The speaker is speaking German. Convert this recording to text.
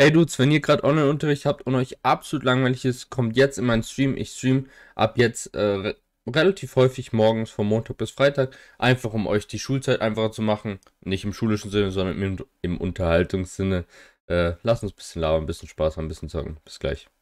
Hey Dudes, wenn ihr gerade Online-Unterricht habt und euch absolut langweilig ist, kommt jetzt in meinen Stream. Ich stream ab jetzt äh, re relativ häufig morgens von Montag bis Freitag, einfach um euch die Schulzeit einfacher zu machen. Nicht im schulischen Sinne, sondern im, im Unterhaltungssinne. Äh, lasst uns ein bisschen labern, ein bisschen Spaß haben, ein bisschen zocken. Bis gleich.